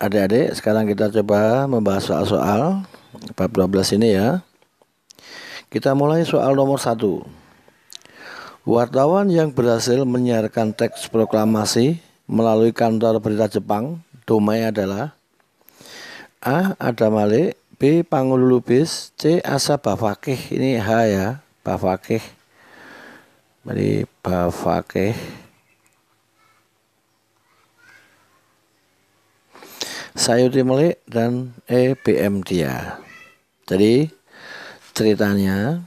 adik-adik sekarang kita coba membahas soal-soal bab 12 ini ya kita mulai soal nomor satu wartawan yang berhasil menyiarkan teks proklamasi melalui kantor berita Jepang domain adalah A. Ada Malik B. Pangululubis, C. Asa Bafakih ini H ya Bafakih Mari Bafakih Sayuti Melik dan EBM Dia. Jadi ceritanya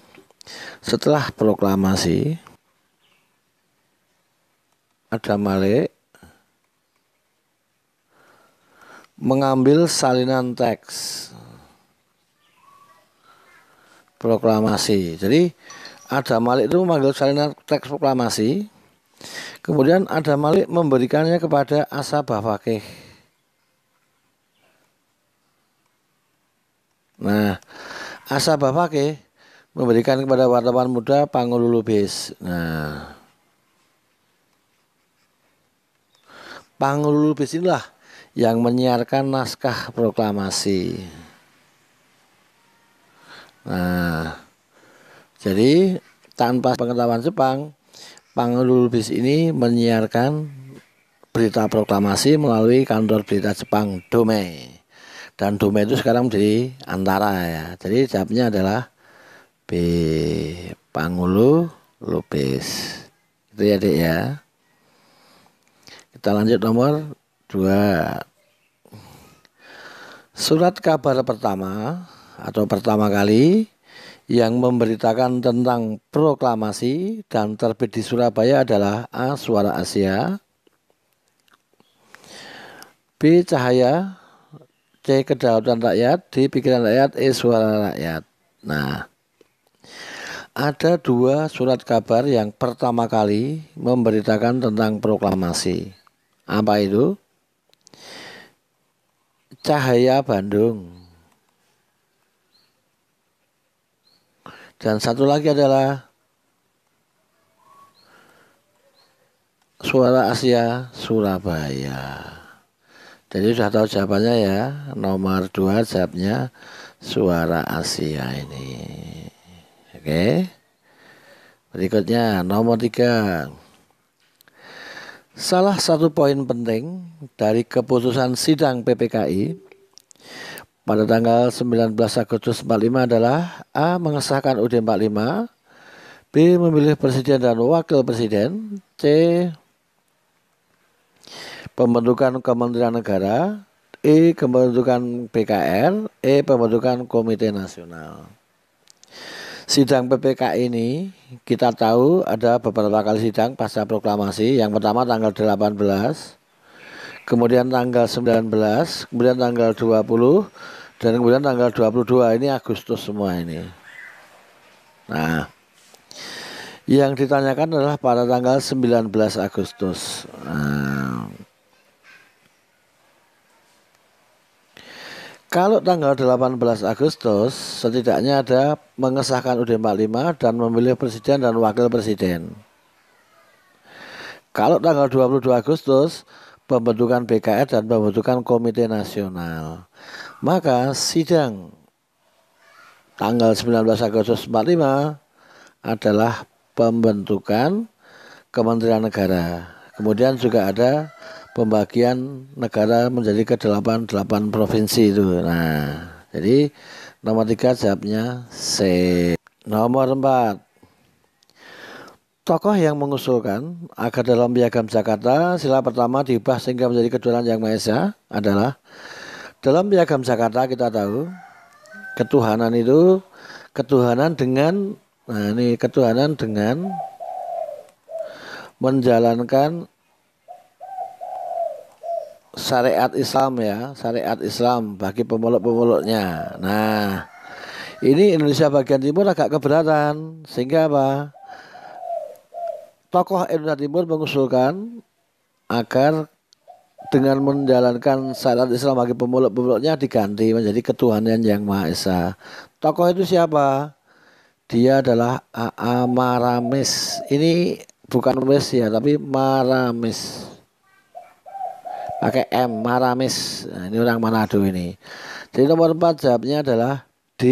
setelah proklamasi ada Malik mengambil salinan teks proklamasi. Jadi ada Malik itu memanggil salinan teks proklamasi. Kemudian ada Malik memberikannya kepada Asabah Fakih. Nah, Asa Bapak ke memberikan kepada wartawan muda pangululu Nah, pangululu inilah yang menyiarkan naskah proklamasi. Nah, jadi tanpa pengetahuan Jepang, pangululu ini menyiarkan berita proklamasi melalui kantor berita Jepang Domei dan domain itu sekarang menjadi antara ya. Jadi jawabnya adalah B Pangulu Lubis. Itu ya Dek ya. Kita lanjut nomor 2. Surat kabar pertama atau pertama kali yang memberitakan tentang proklamasi dan terbit di Surabaya adalah A. Suara Asia B. Cahaya C. Kedaulatan rakyat di Pikiran rakyat E. Suara rakyat Nah ada dua surat kabar yang pertama kali memberitakan tentang proklamasi apa itu? Cahaya Bandung dan satu lagi adalah Suara Asia Surabaya. Jadi sudah tahu jawabannya ya. Nomor dua jawabnya suara Asia ini. Oke. Okay. Berikutnya nomor tiga. Salah satu poin penting dari keputusan sidang PPKI pada tanggal 19 Agustus 45 adalah A. Mengesahkan UD 45 B. Memilih Presiden dan Wakil Presiden C pembentukan Kementerian Negara, E pembentukan PKR, E pembentukan Komite Nasional. Sidang PPK ini kita tahu ada beberapa kali sidang pasca proklamasi. Yang pertama tanggal 18, kemudian tanggal 19, kemudian tanggal 20, dan kemudian tanggal 22 ini Agustus semua ini. Nah, yang ditanyakan adalah pada tanggal 19 Agustus. Nah, Kalau tanggal 18 Agustus setidaknya ada mengesahkan ud 45 dan memilih presiden dan wakil presiden. Kalau tanggal 22 Agustus pembentukan BKR dan pembentukan Komite Nasional. Maka sidang tanggal 19 Agustus 45 adalah pembentukan Kementerian Negara. Kemudian juga ada pembagian negara menjadi ke delapan delapan provinsi itu. Nah, jadi nomor tiga jawabnya C. Nomor empat Tokoh yang mengusulkan agar dalam piagam Jakarta sila pertama diubah sehingga menjadi ketuhanan yang Maha Esa adalah dalam piagam Jakarta kita tahu ketuhanan itu ketuhanan dengan nah ini ketuhanan dengan menjalankan syariat Islam ya, syariat Islam bagi pemeluk-pemeluknya. Nah, ini Indonesia bagian timur agak keberatan sehingga apa? Tokoh Indonesia Timur mengusulkan agar dengan menjalankan syariat Islam bagi pemeluk-pemeluknya diganti menjadi ketuhanan yang Maha Esa. Tokoh itu siapa? Dia adalah Amaramis. Ini bukan Mesia ya, tapi Maramis pakai M Maramis nah, ini orang Manado ini jadi nomor 4 jawabnya adalah D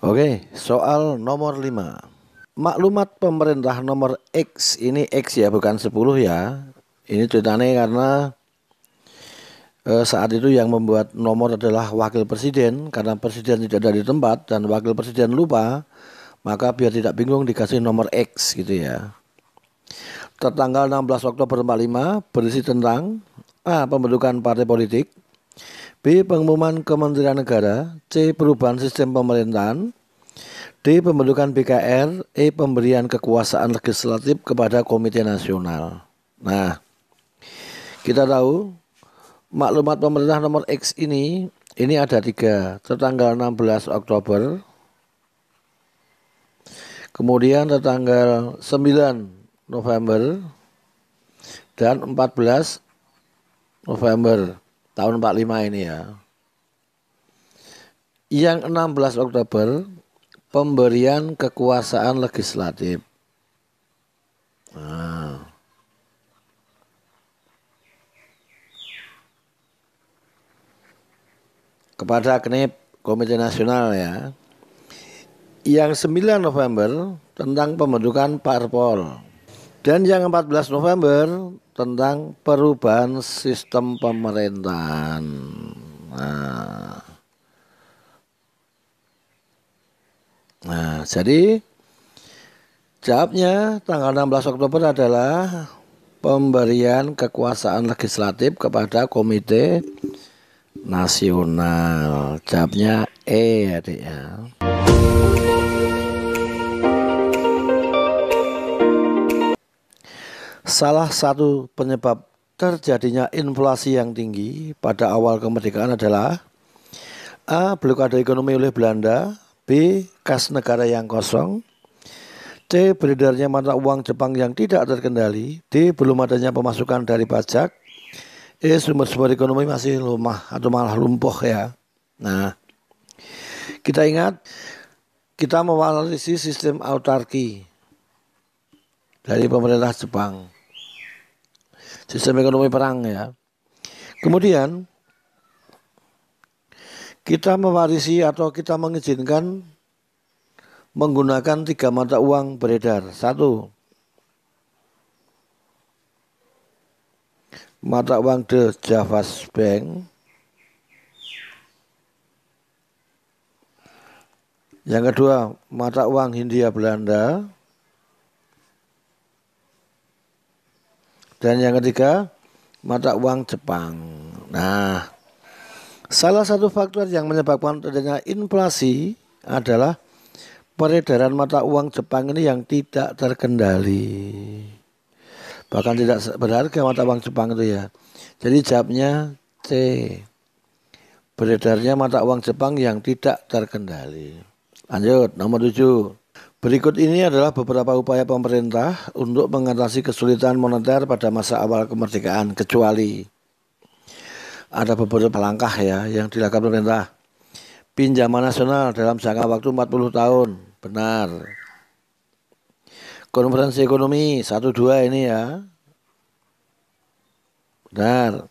oke soal nomor 5 maklumat pemerintah nomor X ini X ya bukan 10 ya ini ceritanya karena eh, saat itu yang membuat nomor adalah wakil presiden karena presiden tidak ada di tempat dan wakil presiden lupa maka biar tidak bingung dikasih nomor X gitu ya tertanggal 16 Oktober 45 berisi tentang A. Pembentukan partai politik B. Pengumuman Kementerian Negara C. Perubahan sistem pemerintahan D. Pembentukan BKR E. Pemberian kekuasaan legislatif kepada Komite Nasional Nah, kita tahu maklumat pemerintah nomor X ini ini ada tiga tertanggal 16 Oktober kemudian tertanggal 9 November dan 14 November tahun 45 ini ya. Yang 16 Oktober pemberian kekuasaan legislatif. Nah. Kepada KNIP Komite Nasional ya. Yang 9 November tentang pembentukan parpol. Dan yang 14 November tentang perubahan sistem pemerintahan. Nah, nah jadi jawabnya tanggal 16 Oktober adalah pemberian kekuasaan legislatif kepada Komite Nasional. Jawabnya E, adik ya. Salah satu penyebab terjadinya inflasi yang tinggi pada awal kemerdekaan adalah A. Blokade ekonomi oleh Belanda B. Kas negara yang kosong C. Beredarnya mata uang Jepang yang tidak terkendali D. Belum adanya pemasukan dari pajak E. Sumber-sumber ekonomi masih lemah atau malah lumpuh ya Nah kita ingat kita mewarisi sistem autarki dari pemerintah Jepang sistem ekonomi perang ya. Kemudian kita mewarisi atau kita mengizinkan menggunakan tiga mata uang beredar. Satu, mata uang The Java Bank. Yang kedua, mata uang Hindia Belanda. Dan yang ketiga, mata uang Jepang. Nah, salah satu faktor yang menyebabkan terjadinya inflasi adalah peredaran mata uang Jepang ini yang tidak terkendali. Bahkan tidak berharga mata uang Jepang itu ya. Jadi jawabnya C. Beredarnya mata uang Jepang yang tidak terkendali. Lanjut, nomor 7. Berikut ini adalah beberapa upaya pemerintah untuk mengatasi kesulitan moneter pada masa awal kemerdekaan, kecuali ada beberapa langkah ya yang dilakukan pemerintah. Pinjaman nasional dalam jangka waktu 40 tahun, benar. Konferensi ekonomi dua ini ya. Benar.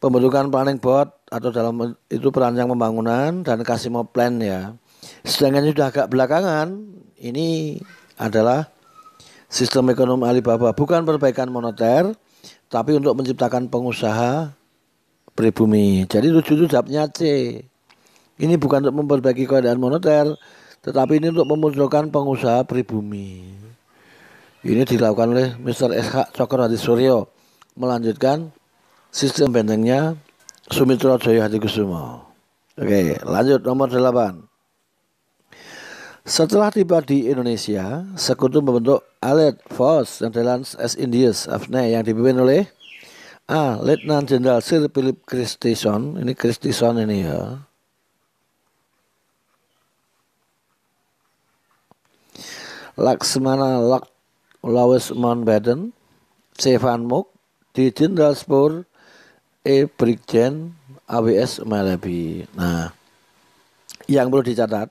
Pembentukan planning board atau dalam itu perancang pembangunan dan kasih mau plan ya Sedangkan sudah agak belakangan, ini adalah sistem ekonomi Alibaba bukan perbaikan moneter, tapi untuk menciptakan pengusaha pribumi. Jadi tujuh itu jawabnya C. Ini bukan untuk memperbaiki keadaan moneter, tetapi ini untuk memunculkan pengusaha pribumi. Ini dilakukan oleh Mr. SH Cokrohadi Suryo melanjutkan sistem bentengnya Sumitro Joyo kusumo Oke, lanjut nomor 8. Setelah tiba di Indonesia, sekutu membentuk Allied Force Netherlands as Indies AFNE yang dipimpin oleh A. Letnan Jenderal Sir Philip Christison. Ini Christison ini ya. Laksmana Lak Lawes Mountbatten, C. Van Mook, di Jenderal Spur, E. Brigjen, AWS Malabi. Nah, yang perlu dicatat,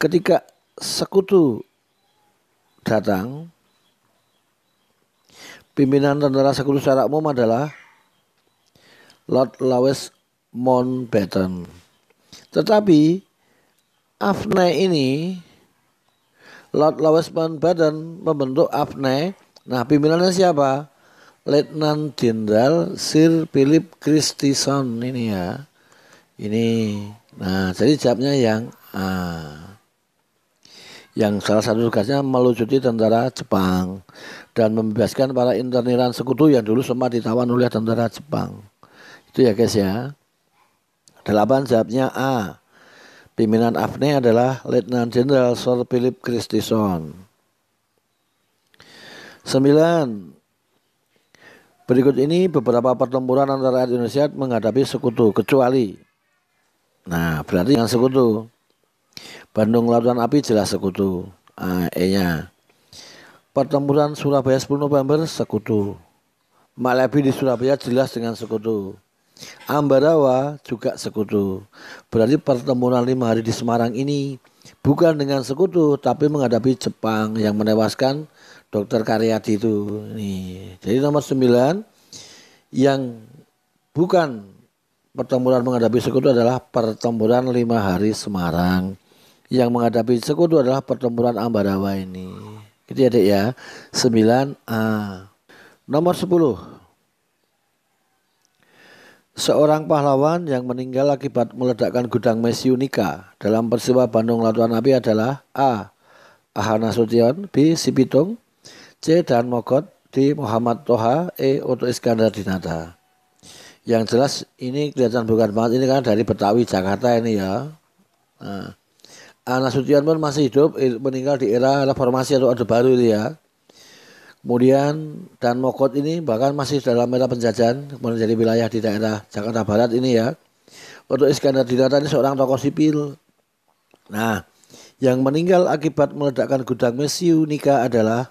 ketika sekutu datang, pimpinan tentara sekutu secara umum adalah Lord Lawes Mountbatten. Tetapi AFNE ini Lord Lawes Mountbatten membentuk AFNE. Nah, pimpinannya siapa? Letnan Jenderal Sir Philip Christison ini ya. Ini. Nah, jadi jawabnya yang Ah yang salah satu tugasnya melucuti tentara Jepang dan membebaskan para interniran sekutu yang dulu sempat ditawan oleh tentara Jepang. Itu ya guys ya. Delapan jawabnya A. Pimpinan AFNE adalah Letnan Jenderal Sir Philip Christison. Sembilan, Berikut ini beberapa pertempuran antara Indonesia menghadapi sekutu kecuali. Nah, berarti yang sekutu. Bandung Lautan Api jelas sekutu. ae nya Pertempuran Surabaya 10 November sekutu. Malabi di Surabaya jelas dengan sekutu. Ambarawa juga sekutu. Berarti pertempuran lima hari di Semarang ini bukan dengan sekutu tapi menghadapi Jepang yang menewaskan Dokter Karyadi itu. Nih. Jadi nomor 9 yang bukan pertempuran menghadapi sekutu adalah pertempuran lima hari Semarang. Yang menghadapi sekutu adalah pertempuran Ambarawa ini. Gitu ya dek ya. 9A. Nomor 10. Seorang pahlawan yang meninggal akibat meledakkan gudang Messi Unika dalam peristiwa Bandung Latuan Api adalah A. Ahana Sution, B. Sipitung, C. Dan Mogot, D. Muhammad Toha, E. Oto Iskandar Dinata yang jelas ini kelihatan bukan banget ini kan dari Betawi Jakarta ini ya nah, Anas Sutian pun masih hidup meninggal di era reformasi atau Orde Baru itu ya kemudian dan Mokot ini bahkan masih dalam era penjajahan kemudian jadi wilayah di daerah Jakarta Barat ini ya untuk Iskandar Dinata ini seorang tokoh sipil nah yang meninggal akibat meledakkan gudang mesiu nikah adalah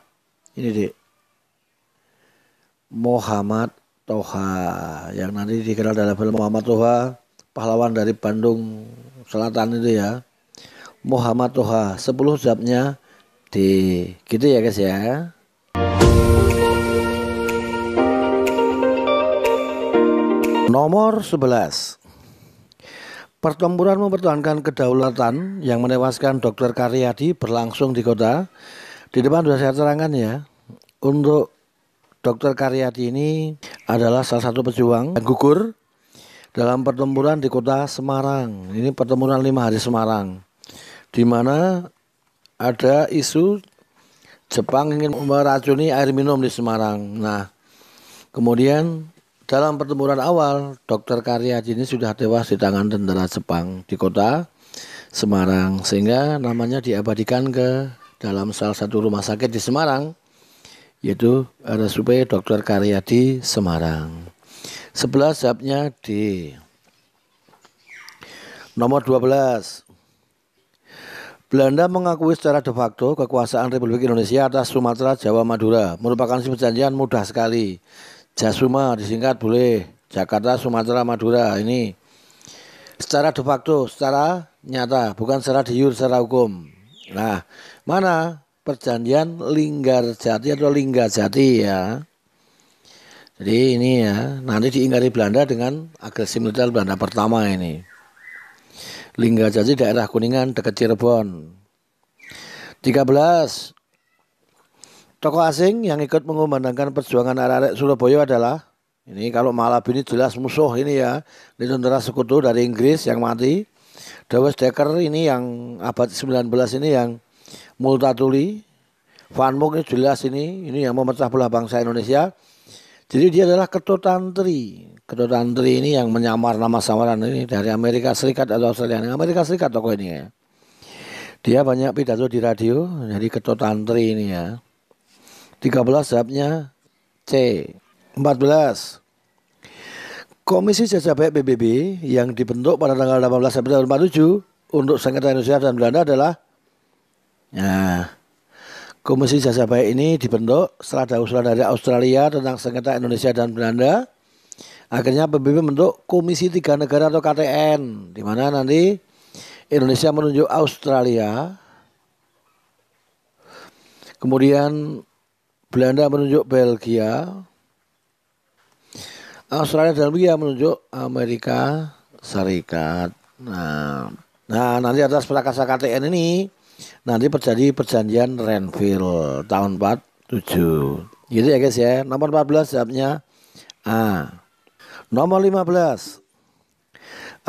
ini dek Muhammad Toha yang nanti dikenal dalam film Muhammad Toha pahlawan dari Bandung Selatan itu ya Muhammad Toha 10 zabnya di gitu ya guys ya Nomor 11 Pertempuran mempertahankan kedaulatan yang menewaskan Dr. Karyadi berlangsung di kota. Di depan sudah saya terangkan ya. Untuk Dr. Karyati ini adalah salah satu pejuang yang gugur dalam pertempuran di kota Semarang. Ini pertempuran lima hari Semarang, di mana ada isu Jepang ingin meracuni air minum di Semarang. Nah, kemudian dalam pertempuran awal, Dr. Karyati ini sudah tewas di tangan tentara Jepang di kota Semarang, sehingga namanya diabadikan ke dalam salah satu rumah sakit di Semarang yaitu RSUP Dr. Karyadi Semarang. Sebelah jawabnya D. Nomor 12. Belanda mengakui secara de facto kekuasaan Republik Indonesia atas Sumatera, Jawa, Madura. Merupakan perjanjian mudah sekali. Jasuma disingkat boleh. Jakarta, Sumatera, Madura ini secara de facto, secara nyata, bukan secara diur, secara hukum. Nah, mana perjanjian linggar jati atau lingga jati ya. Jadi ini ya, nanti diingkari Belanda dengan agresi militer Belanda pertama ini. Lingga Jati daerah Kuningan dekat Cirebon. 13. Tokoh asing yang ikut mengumandangkan perjuangan arek-arek Surabaya adalah ini kalau malam ini jelas musuh ini ya. Di tentara sekutu dari Inggris yang mati. Dawes Decker ini yang abad 19 ini yang Multatuli, Van Muk ini jelas ini, ini yang memecah belah bangsa Indonesia. Jadi dia adalah ketua tantri. Ketua tantri ini yang menyamar nama samaran ini dari Amerika Serikat atau Australia. Amerika Serikat tokoh ini ya. Dia banyak pidato di radio, jadi ketua tantri ini ya. 13 jawabnya C. 14. Komisi Jasa Baik PBB yang dibentuk pada tanggal 18 September 1947 untuk Sengketa Indonesia dan Belanda adalah Nah, Komisi Jasa Baik ini dibentuk setelah ada usulan dari Australia tentang sengketa Indonesia dan Belanda. Akhirnya PBB membentuk Komisi Tiga Negara atau KTN, di mana nanti Indonesia menunjuk Australia, kemudian Belanda menunjuk Belgia, Australia dan Belgia menunjuk Amerika Serikat. Nah, nah nanti atas prakarsa KTN ini Nanti terjadi perjanjian Renville tahun 47. Gitu ya guys ya. Nomor 14 jawabnya A. Nomor 15.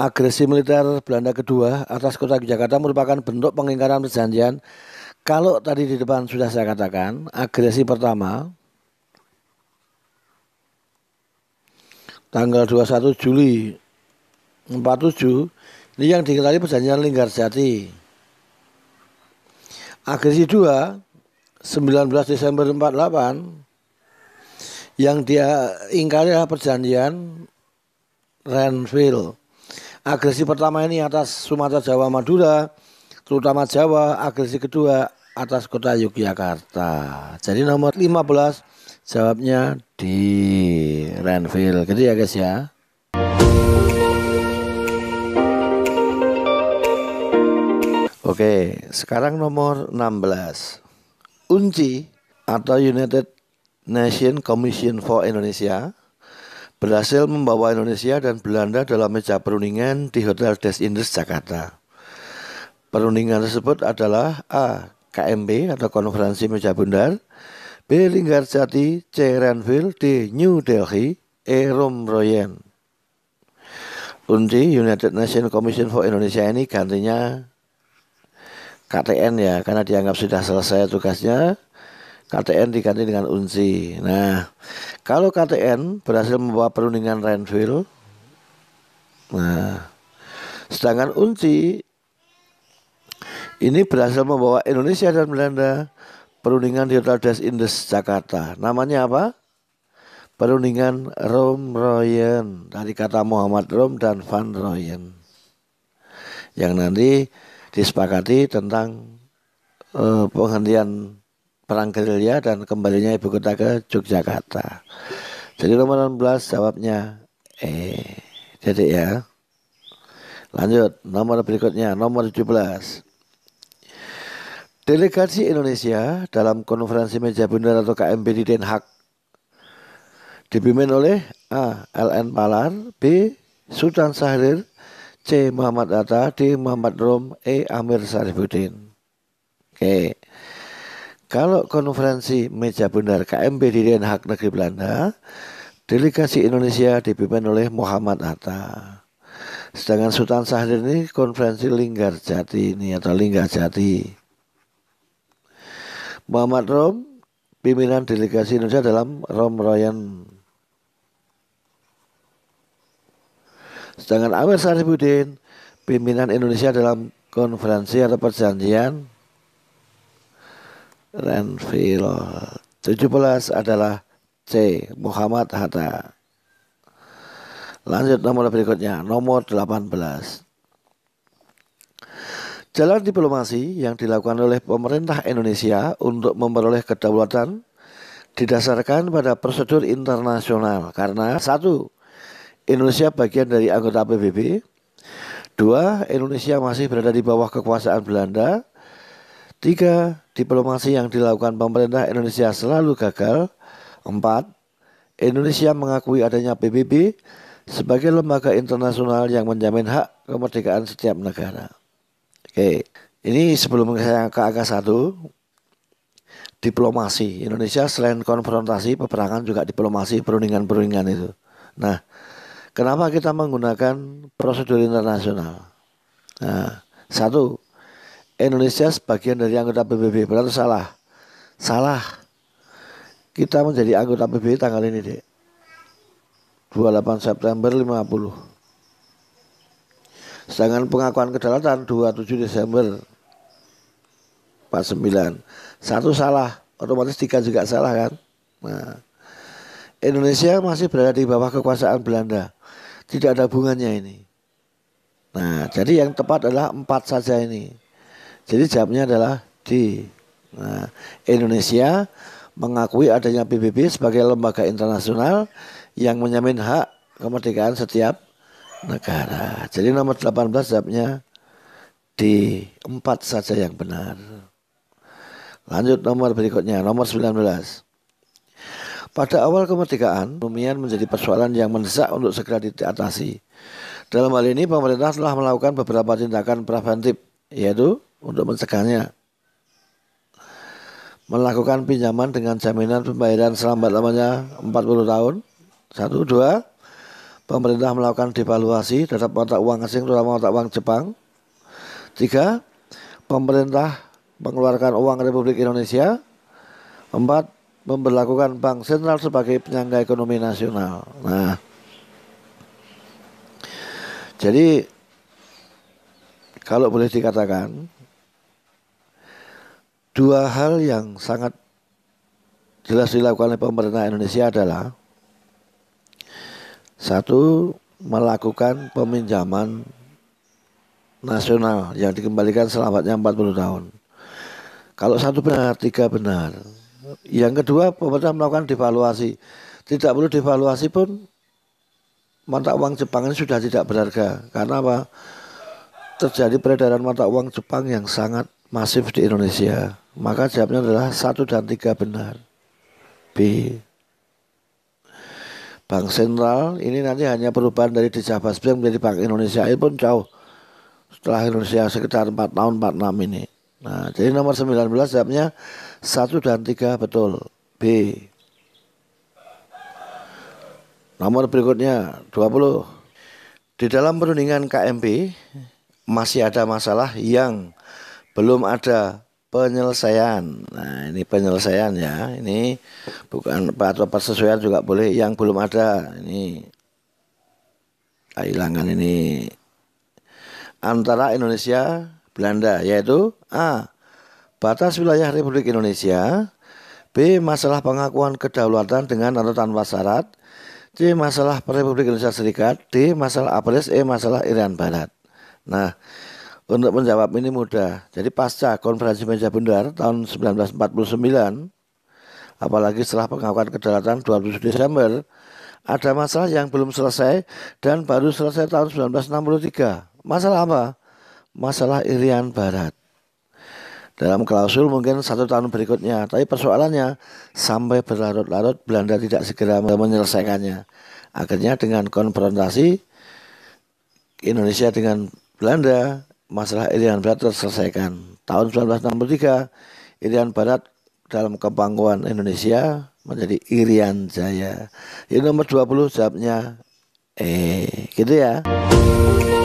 Agresi militer Belanda kedua atas kota Yogyakarta merupakan bentuk pengingkaran perjanjian. Kalau tadi di depan sudah saya katakan, agresi pertama tanggal 21 Juli 47 ini yang dikenali perjanjian Linggarjati. Agresi 2 19 Desember 48 yang dia ingkari adalah perjanjian Renville. Agresi pertama ini atas Sumatera Jawa Madura, terutama Jawa, agresi kedua atas kota Yogyakarta. Jadi nomor 15 jawabnya di Renville. Gitu ya guys ya. Oke, sekarang nomor 16. UNCI atau United Nation Commission for Indonesia berhasil membawa Indonesia dan Belanda dalam meja perundingan di Hotel Des Indes Jakarta. Perundingan tersebut adalah A. KMB atau Konferensi Meja Bundar B. Linggarjati C. Renville D. New Delhi E. Romroyen UNCI United Nations Commission for Indonesia ini gantinya KTN ya karena dianggap sudah selesai tugasnya KTN diganti dengan UNSI. Nah, kalau KTN berhasil membawa perundingan Renville, nah, sedangkan UNSI ini berhasil membawa Indonesia dan Belanda perundingan di Hotel Des Indes Jakarta. Namanya apa? Perundingan Rom Royen dari kata Muhammad Rom dan Van Royen. Yang nanti disepakati tentang uh, penghentian perang gerilya dan kembalinya ibu kota ke Yogyakarta. Jadi nomor 16 jawabnya eh jadi ya. Lanjut, nomor berikutnya, nomor 17. Delegasi Indonesia dalam konferensi meja bundar atau KMB di Den Haag dipimpin oleh A. LN Palar, B. Sultan Sahrir, C. Muhammad Atta, D. Muhammad Rom, E. Amir Sarifuddin. Oke. Kalau konferensi meja bundar KMB di Den Haag negeri Belanda, delegasi Indonesia dipimpin oleh Muhammad Atta. Sedangkan Sultan Sahir ini konferensi Linggar Jati ini atau Linggar Jati. Muhammad Rom, pimpinan delegasi Indonesia dalam Rom Royan Sedangkan Amir Syarifuddin, pimpinan Indonesia dalam konferensi atau perjanjian Renville 17 adalah C. Muhammad Hatta. Lanjut nomor berikutnya, nomor 18. Jalan diplomasi yang dilakukan oleh pemerintah Indonesia untuk memperoleh kedaulatan didasarkan pada prosedur internasional karena satu Indonesia bagian dari anggota PBB. Dua, Indonesia masih berada di bawah kekuasaan Belanda. Tiga, diplomasi yang dilakukan pemerintah Indonesia selalu gagal. Empat, Indonesia mengakui adanya PBB sebagai lembaga internasional yang menjamin hak kemerdekaan setiap negara. Oke, ini sebelum saya ke angka satu, diplomasi Indonesia selain konfrontasi, peperangan juga diplomasi, perundingan-perundingan itu. Nah, Kenapa kita menggunakan prosedur internasional? Nah, satu, Indonesia sebagian dari anggota PBB, berarti salah? Salah. Kita menjadi anggota PBB tanggal ini, Dek. 28 September 50. Sedangkan pengakuan kedaulatan 27 Desember 49. Satu salah, otomatis tiga juga salah kan? Nah, Indonesia masih berada di bawah kekuasaan Belanda. Tidak ada hubungannya ini. Nah, jadi yang tepat adalah empat saja ini. Jadi jawabnya adalah D. Nah, Indonesia mengakui adanya PBB sebagai lembaga internasional yang menyamin hak kemerdekaan setiap negara. Jadi nomor 18 jawabnya di empat saja yang benar. Lanjut nomor berikutnya, nomor 19. Pada awal kemerdekaan, Rumian menjadi persoalan yang mendesak untuk segera diatasi. Dalam hal ini, pemerintah telah melakukan beberapa tindakan preventif, yaitu untuk mencegahnya. Melakukan pinjaman dengan jaminan pembayaran selambat-lamanya 40 tahun. Satu, dua, pemerintah melakukan devaluasi terhadap mata uang asing, terutama mata uang Jepang. Tiga, pemerintah mengeluarkan uang Republik Indonesia. Empat, memperlakukan bank sentral sebagai penyangga ekonomi nasional. Nah, jadi kalau boleh dikatakan dua hal yang sangat jelas dilakukan oleh pemerintah Indonesia adalah satu melakukan peminjaman nasional yang dikembalikan selamatnya 40 tahun. Kalau satu benar, tiga benar. Yang kedua, pemerintah melakukan devaluasi. Tidak perlu devaluasi pun mata uang Jepang ini sudah tidak berharga. Karena apa? Terjadi peredaran mata uang Jepang yang sangat masif di Indonesia. Maka jawabnya adalah satu dan tiga benar. B. Bank sentral ini nanti hanya perubahan dari di Jabas menjadi Bank Indonesia ini pun jauh setelah Indonesia sekitar 4 tahun 46 ini. Nah, jadi nomor 19 jawabnya satu dan tiga betul. B. Nomor berikutnya 20. Di dalam perundingan KMP masih ada masalah yang belum ada penyelesaian. Nah, ini penyelesaian ya. Ini bukan atau persesuaian juga boleh yang belum ada. Ini kehilangan ini antara Indonesia Belanda yaitu A Batas wilayah Republik Indonesia B. Masalah pengakuan kedaulatan dengan atau tanpa syarat C. Masalah Republik Indonesia Serikat D. Masalah Apres E. Masalah Irian Barat Nah, untuk menjawab ini mudah. Jadi pasca konferensi meja bundar tahun 1949, apalagi setelah pengakuan kedaulatan 27 Desember, ada masalah yang belum selesai dan baru selesai tahun 1963. Masalah apa? Masalah Irian Barat dalam klausul mungkin satu tahun berikutnya. Tapi persoalannya sampai berlarut-larut Belanda tidak segera menyelesaikannya. Akhirnya dengan konfrontasi Indonesia dengan Belanda, masalah Irian Barat terselesaikan. Tahun 1963, Irian Barat dalam kepangkuan Indonesia menjadi Irian Jaya. Ini nomor 20 jawabnya eh gitu ya.